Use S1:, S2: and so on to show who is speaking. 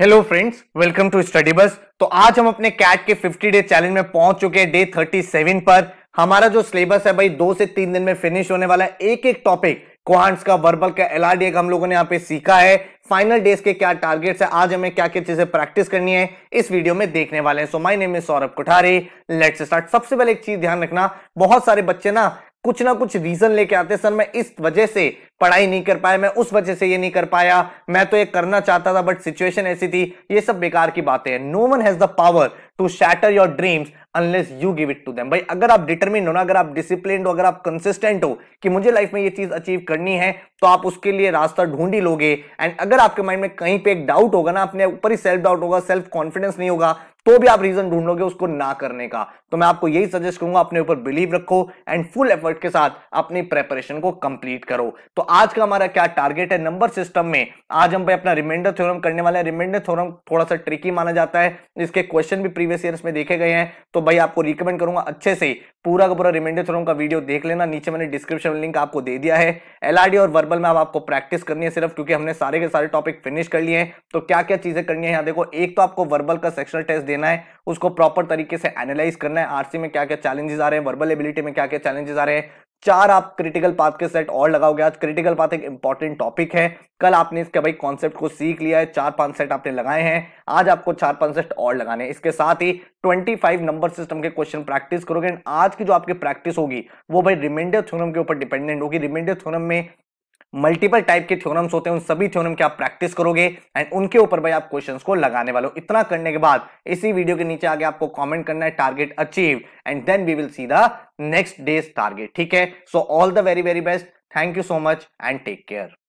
S1: hello friends welcome to study बस तो आज हम अपने कैट के 50 डे चैलेंज में पहुंच चुके हैं डे 37 पर हमारा जो सिलेबस है भाई दो से तीन दिन में फिनिश होने वाला है एक एक टॉपिक क्वांट्स का वर्बल का एलआरडीए का हम लोगों ने यहाँ पे सीखा है फाइनल डेज के क्या टारगेट्स है आज हमें क्या क्या चीजें प्रैक्टिस करनी है इस वीडियो में देखने वाले हैं so my name is Saurabh Kothari let's start सबसे पहले एक चीज ध्यान रखना बहुत सारे बच्चे ना कुछ ना कुछ रीजन लेके आते हैं सर मैं इस वजह से पढ़ाई नहीं कर पाया मैं उस वजह से ये नहीं कर पाया मैं तो ये करना चाहता था बट सिचुएशन ऐसी थी ये सब बेकार की बातें हैं no one has the power to shatter your dreams unless you give it to them भाई अगर आप डिटर्मिन हो ना अगर आप डिसिप्लिन हो अगर आप कंसिस्टेंट हो कि मुझे लाइफ में ये चीज अचीव करनी है तो आप उसके लिए रास्ता ढूंढ ही लोगे एंड अगर आपके माइंड में कहीं पे एक डाउट होगा ना अपने ऊपर ही सेल्फ डाउट होगा सेल्फ कॉन्फिडेंस नहीं होगा तो भी आप रीजन ढूंढ लोगे उसको ना करने का तो मैं आपको यही सजेस्ट करूंगा अपने ऊपर बिलीव रखो एंड फुल एफर्ट के साथ अपनी प्रेपरेशन को कंप्लीट करो तो आज का हमारा क्या टारगेट है नंबर सिस्टम में आज हम भाई अपना रिमाइंडर थ्योरम करने वाले हैं रिमाइंडर थ्योरम थोड़ा सा ट्रिकी माना जाता है इसके क्वेश्चन भी प्रीवियस ईयर में देखे गए हैं तो भाई आपको रिकमेंड करूंगा अच्छे से पूरा का पूरा रिमाइंडर थ्योरम का वीडियो देख लेना नीचे मैंने डिस्क्रिप्शन में लिंक आपको दे दिया है एलआरडी और वर्बल में अब आपको प्रैक्टिस करनी है सिर्फ क्योंकि हमने सारे के सारे टॉपिक फिनिश कर लिए हैं तो क्या क्या चीजें करनी है यहाँ देखो एक तो आपको वर्बल का सेक्शनल टेस्ट देना है उसको प्रॉपर तरीके से एनालाइज करना है आरसी में क्या क्या चैलेंजेस आ रहे हैं वर्बल एबिलिटी में क्या क्या चैलेंजेस आ रहे हैं चार आप क्रिटिकल पाथ के सेट और लगाओगे आज क्रिटिकल पाथ एक इंपॉर्टेंट टॉपिक है कल आपने इसके भाई कॉन्सेप्ट को सीख लिया है चार पांच सेट आपने लगाए हैं आज आपको चार पांच सेट और लगाने इसके साथ ही 25 नंबर सिस्टम के क्वेश्चन प्रैक्टिस करोगे एंड आज की जो आपकी प्रैक्टिस होगी वो भाई रिमाइंडर थ्योरम के ऊपर डिपेंडेंट होगी रिमाइंडर थ्योरम में मल्टीपल टाइप के थ्योरम्स होते हैं उन सभी थ्योरम के आप प्रैक्टिस करोगे एंड उनके ऊपर भाई आप क्वेश्चंस को लगाने वाले हो इतना करने के बाद इसी वीडियो के नीचे आगे आपको कमेंट करना है target achieve and then we will see the next days target ठीक है so all the very very best thank you so much and take care